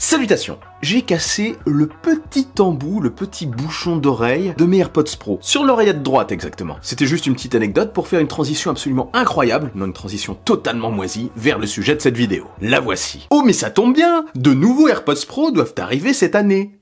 Salutations J'ai cassé le petit embout, le petit bouchon d'oreille de mes AirPods Pro. Sur l'oreillette droite exactement. C'était juste une petite anecdote pour faire une transition absolument incroyable, non une transition totalement moisie, vers le sujet de cette vidéo. La voici. Oh mais ça tombe bien De nouveaux AirPods Pro doivent arriver cette année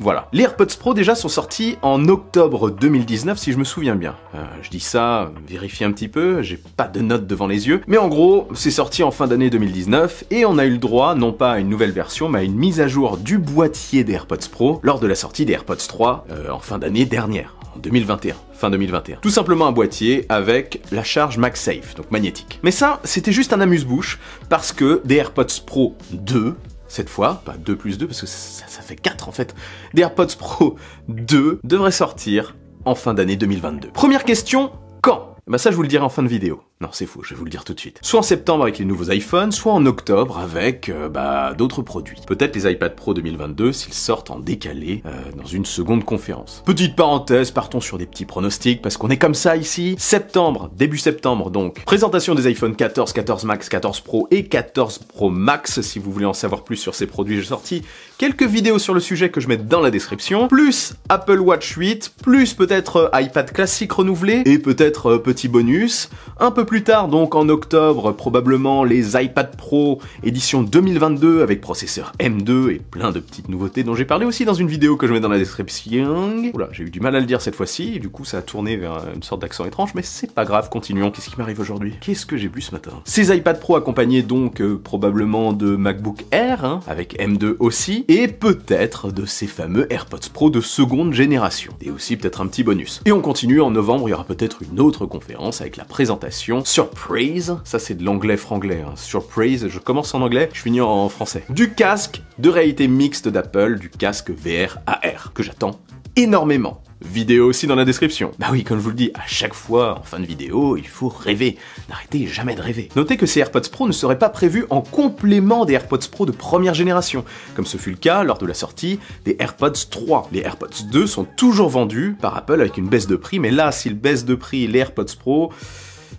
voilà. Les AirPods Pro déjà sont sortis en octobre 2019 si je me souviens bien. Euh, je dis ça, vérifiez un petit peu, j'ai pas de notes devant les yeux. Mais en gros, c'est sorti en fin d'année 2019 et on a eu le droit non pas à une nouvelle version mais à une mise à jour du boîtier des AirPods Pro lors de la sortie des AirPods 3 euh, en fin d'année dernière, en 2021. fin 2021. Tout simplement un boîtier avec la charge MagSafe, donc magnétique. Mais ça, c'était juste un amuse-bouche, parce que des AirPods Pro 2 cette fois, pas 2 plus 2 parce que ça, fait 4 en fait, des AirPods Pro 2 devraient sortir en fin d'année 2022. Première question, quand Bah ça je vous le dirai en fin de vidéo. Non, c'est faux, je vais vous le dire tout de suite. Soit en septembre avec les nouveaux iPhones, soit en octobre avec euh, bah, d'autres produits. Peut-être les iPad Pro 2022 s'ils sortent en décalé euh, dans une seconde conférence. Petite parenthèse, partons sur des petits pronostics parce qu'on est comme ça ici. Septembre, début septembre donc. Présentation des iPhone 14, 14 Max, 14 Pro et 14 Pro Max si vous voulez en savoir plus sur ces produits. J'ai sorti quelques vidéos sur le sujet que je mets dans la description. Plus Apple Watch 8, plus peut-être euh, iPad classique renouvelé et peut-être petit bonus. Un peu plus plus tard, donc en octobre, probablement les iPad Pro édition 2022 avec processeur M2 et plein de petites nouveautés dont j'ai parlé aussi dans une vidéo que je mets dans la description. Oula, j'ai eu du mal à le dire cette fois-ci, du coup ça a tourné vers une sorte d'accent étrange, mais c'est pas grave, continuons. Qu'est-ce qui m'arrive aujourd'hui Qu'est-ce que j'ai bu ce matin Ces iPad Pro accompagnés donc euh, probablement de MacBook Air, hein, avec M2 aussi, et peut-être de ces fameux AirPods Pro de seconde génération. Et aussi peut-être un petit bonus. Et on continue, en novembre il y aura peut-être une autre conférence avec la présentation Surprise, ça c'est de l'anglais franglais, hein. Surprise, je commence en anglais, je finis en français. Du casque de réalité mixte d'Apple, du casque VR AR, que j'attends énormément. Vidéo aussi dans la description. Bah oui, comme je vous le dis, à chaque fois en fin de vidéo, il faut rêver. N'arrêtez jamais de rêver. Notez que ces AirPods Pro ne seraient pas prévus en complément des AirPods Pro de première génération, comme ce fut le cas lors de la sortie des AirPods 3. Les AirPods 2 sont toujours vendus par Apple avec une baisse de prix, mais là, s'ils baissent de prix les AirPods Pro,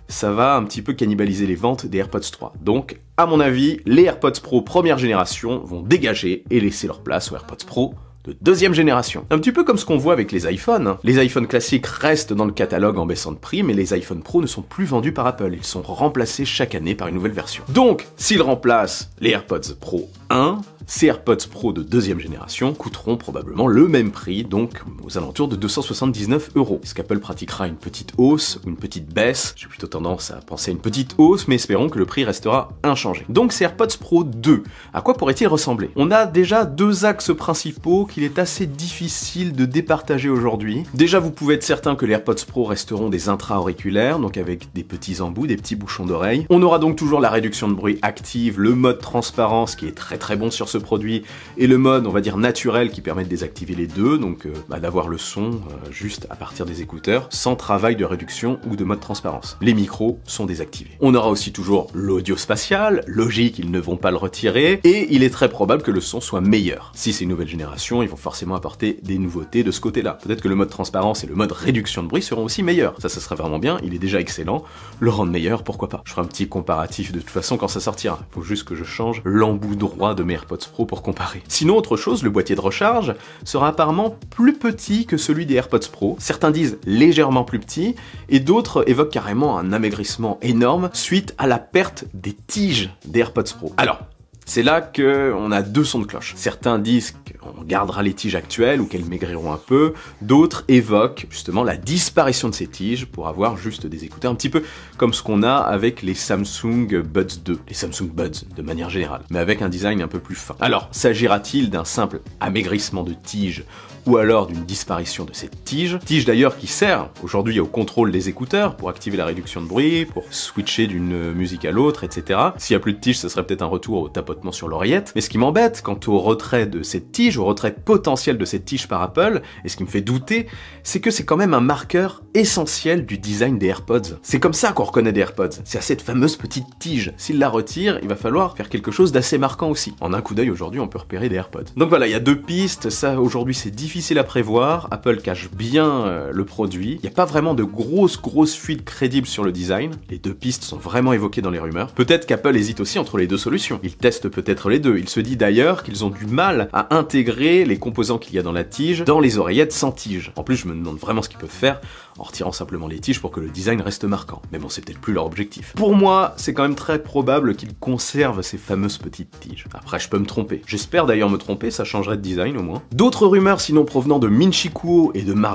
ça va un petit peu cannibaliser les ventes des AirPods 3. Donc, à mon avis, les AirPods Pro première génération vont dégager et laisser leur place aux AirPods Pro de deuxième génération. Un petit peu comme ce qu'on voit avec les iPhones. Hein. Les iPhones classiques restent dans le catalogue en baissant de prix, mais les iPhones Pro ne sont plus vendus par Apple. Ils sont remplacés chaque année par une nouvelle version. Donc, s'ils remplacent les AirPods Pro 1, ces AirPods Pro de deuxième génération coûteront probablement le même prix, donc aux alentours de 279 euros. Est-ce qu'Apple pratiquera une petite hausse ou une petite baisse J'ai plutôt tendance à penser à une petite hausse, mais espérons que le prix restera inchangé. Donc ces AirPods Pro 2, à quoi pourrait-il ressembler On a déjà deux axes principaux qu'il est assez difficile de départager aujourd'hui. Déjà, vous pouvez être certain que les AirPods Pro resteront des intra-auriculaires, donc avec des petits embouts, des petits bouchons d'oreilles. On aura donc toujours la réduction de bruit active, le mode transparence qui est très très bon sur ce ce produit et le mode, on va dire, naturel qui permet de désactiver les deux, donc euh, bah, d'avoir le son euh, juste à partir des écouteurs, sans travail de réduction ou de mode transparence. Les micros sont désactivés. On aura aussi toujours l'audio spatial, logique, ils ne vont pas le retirer, et il est très probable que le son soit meilleur. Si c'est une nouvelle génération, ils vont forcément apporter des nouveautés de ce côté-là. Peut-être que le mode transparence et le mode réduction de bruit seront aussi meilleurs. Ça, ça serait vraiment bien, il est déjà excellent. Le rendre meilleur, pourquoi pas Je ferai un petit comparatif de toute façon quand ça sortira. Faut juste que je change l'embout droit de mes AirPods Pro pour comparer. Sinon, autre chose, le boîtier de recharge sera apparemment plus petit que celui des AirPods Pro. Certains disent légèrement plus petit et d'autres évoquent carrément un amaigrissement énorme suite à la perte des tiges des AirPods Pro. Alors, c'est là qu'on a deux sons de cloche. Certains disent qu'on gardera les tiges actuelles ou qu'elles maigriront un peu, d'autres évoquent justement la disparition de ces tiges pour avoir juste des écouteurs un petit peu comme ce qu'on a avec les Samsung Buds 2, les Samsung Buds de manière générale, mais avec un design un peu plus fin. Alors, s'agira-t-il d'un simple amaigrissement de tiges ou alors d'une disparition de cette tige. Tige d'ailleurs qui sert aujourd'hui au contrôle des écouteurs pour activer la réduction de bruit, pour switcher d'une musique à l'autre, etc. S'il n'y a plus de tige, ce serait peut-être un retour au tapotement sur l'oreillette. Mais ce qui m'embête quant au retrait de cette tige, au retrait potentiel de cette tige par Apple, et ce qui me fait douter, c'est que c'est quand même un marqueur essentiel du design des AirPods. C'est comme ça qu'on reconnaît des AirPods. C'est à cette fameuse petite tige. S'il la retire, il va falloir faire quelque chose d'assez marquant aussi. En un coup d'œil aujourd'hui, on peut repérer des AirPods. Donc voilà, il y a deux pistes. Ça aujourd'hui, c'est difficile difficile à prévoir, Apple cache bien euh, le produit, il n'y a pas vraiment de grosses grosses fuites crédibles sur le design, les deux pistes sont vraiment évoquées dans les rumeurs. Peut-être qu'Apple hésite aussi entre les deux solutions, il teste peut-être les deux, il se dit d'ailleurs qu'ils ont du mal à intégrer les composants qu'il y a dans la tige dans les oreillettes sans tige. En plus je me demande vraiment ce qu'ils peuvent faire en retirant simplement les tiges pour que le design reste marquant. Mais bon, c'est peut-être plus leur objectif. Pour moi, c'est quand même très probable qu'ils conservent ces fameuses petites tiges. Après, je peux me tromper. J'espère d'ailleurs me tromper, ça changerait de design au moins. D'autres rumeurs sinon provenant de Minchikuo et de Mark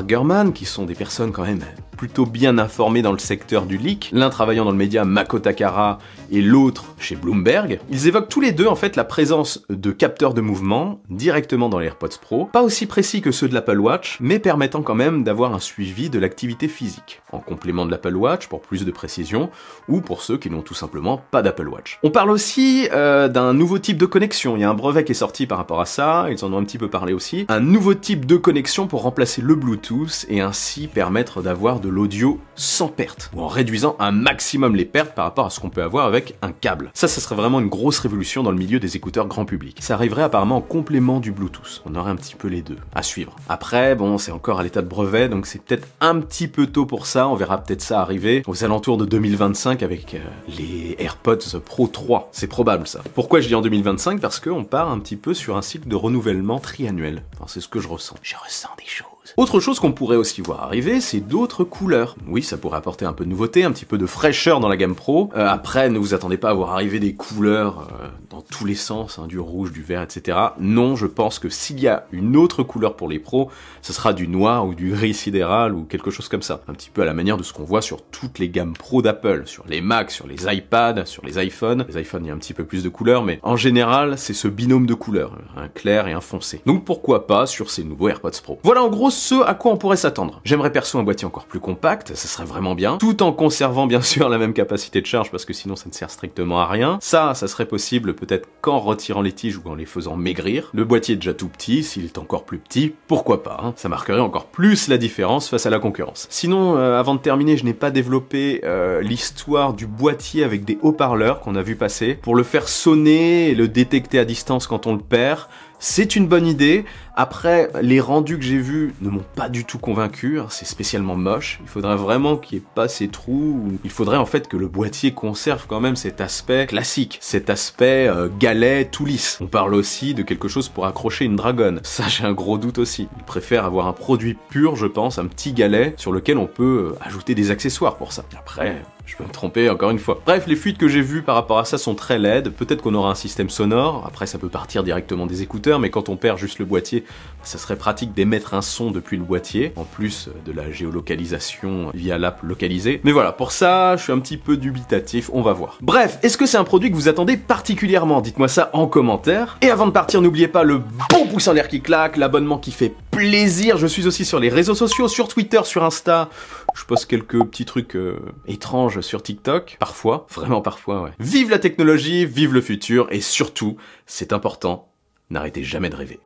qui sont des personnes quand même plutôt bien informés dans le secteur du leak, l'un travaillant dans le média Mako et l'autre chez Bloomberg. Ils évoquent tous les deux en fait la présence de capteurs de mouvement directement dans les AirPods Pro, pas aussi précis que ceux de l'Apple Watch, mais permettant quand même d'avoir un suivi de l'activité physique, en complément de l'Apple Watch pour plus de précision, ou pour ceux qui n'ont tout simplement pas d'Apple Watch. On parle aussi euh, d'un nouveau type de connexion, il y a un brevet qui est sorti par rapport à ça, ils en ont un petit peu parlé aussi, un nouveau type de connexion pour remplacer le Bluetooth et ainsi permettre d'avoir de l'audio sans perte, ou en réduisant un maximum les pertes par rapport à ce qu'on peut avoir avec un câble. Ça, ça serait vraiment une grosse révolution dans le milieu des écouteurs grand public. Ça arriverait apparemment en complément du Bluetooth. On aurait un petit peu les deux. À suivre. Après, bon, c'est encore à l'état de brevet, donc c'est peut-être un petit peu tôt pour ça. On verra peut-être ça arriver aux alentours de 2025 avec euh, les AirPods Pro 3. C'est probable ça. Pourquoi je dis en 2025 Parce qu'on part un petit peu sur un cycle de renouvellement triannuel. Enfin, c'est ce que je ressens. Je ressens des choses. Autre chose qu'on pourrait aussi voir arriver, c'est d'autres couleurs. Oui, ça pourrait apporter un peu de nouveauté, un petit peu de fraîcheur dans la gamme Pro. Euh, après, ne vous attendez pas à voir arriver des couleurs euh, dans tous les sens, hein, du rouge, du vert, etc. Non, je pense que s'il y a une autre couleur pour les pros, ce sera du noir ou du gris sidéral ou quelque chose comme ça. Un petit peu à la manière de ce qu'on voit sur toutes les gammes pro d'Apple, sur les Macs, sur les iPads, sur les iPhones. Les iPhones, il y a un petit peu plus de couleurs, mais en général, c'est ce binôme de couleurs, un hein, clair et un foncé. Donc pourquoi pas sur ces nouveaux AirPods Pro. Voilà en gros ce à quoi on pourrait s'attendre. J'aimerais perso un boîtier encore plus compact, ça serait vraiment bien, tout en conservant bien sûr la même capacité de charge parce que sinon ça ne sert strictement à rien. Ça, ça serait possible peut-être qu'en retirant les tiges ou en les faisant maigrir. Le boîtier est déjà tout petit, s'il est encore plus petit, pourquoi pas hein Ça marquerait encore plus la différence face à la concurrence. Sinon, euh, avant de terminer, je n'ai pas développé euh, l'histoire du boîtier avec des haut-parleurs qu'on a vu passer pour le faire sonner et le détecter à distance quand on le perd c'est une bonne idée. Après, les rendus que j'ai vus ne m'ont pas du tout convaincu, hein. c'est spécialement moche. Il faudrait vraiment qu'il n'y ait pas ces trous. Il faudrait en fait que le boîtier conserve quand même cet aspect classique, cet aspect euh, galet tout lisse. On parle aussi de quelque chose pour accrocher une dragonne. Ça, j'ai un gros doute aussi. Il préfère avoir un produit pur, je pense, un petit galet sur lequel on peut euh, ajouter des accessoires pour ça. Après, je peux me tromper encore une fois. Bref, les fuites que j'ai vues par rapport à ça sont très laides. Peut-être qu'on aura un système sonore. Après, ça peut partir directement des écouteurs, mais quand on perd juste le boîtier, ça serait pratique d'émettre un son depuis le boîtier, en plus de la géolocalisation via l'app localisée. Mais voilà, pour ça, je suis un petit peu dubitatif, on va voir. Bref, est-ce que c'est un produit que vous attendez particulièrement Dites-moi ça en commentaire. Et avant de partir, n'oubliez pas le bon pouce en l'air qui claque, l'abonnement qui fait plaisir. Je suis aussi sur les réseaux sociaux, sur Twitter, sur Insta. Je poste quelques petits trucs euh, étranges sur TikTok. Parfois, vraiment parfois, ouais. Vive la technologie, vive le futur, et surtout, c'est important, n'arrêtez jamais de rêver.